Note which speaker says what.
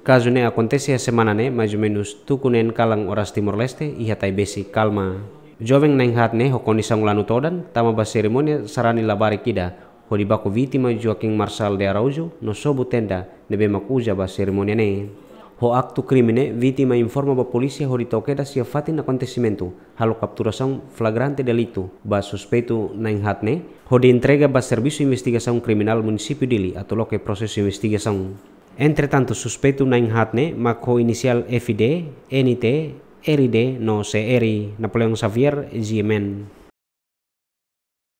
Speaker 1: Kasus ini akontesi maju semana ne, maju menus tukunen kalang oras Timor-Leste ihatai tai besi kalma. Joveng neng hat ne hokoni sangulanu todan, tama ba seremonia sarani labari kida, hodi viti maju aking marsal de Araujo no sobu tenda nebe makuja ba seremonia ne. aktu krimine viti ma informa ba polisi hodi toqueda sia fatin acontecimento, halo sang flagrante delitu ba suspeitu neng hat ne, hodi entrega ba servisu investigasang kriminal munisipi dili, loke proses investigasang. Entretanto, tanto, suspeito na inhatne, magho initial FID, NIT, RID, no CRI, Napoleon Xavier, GMN.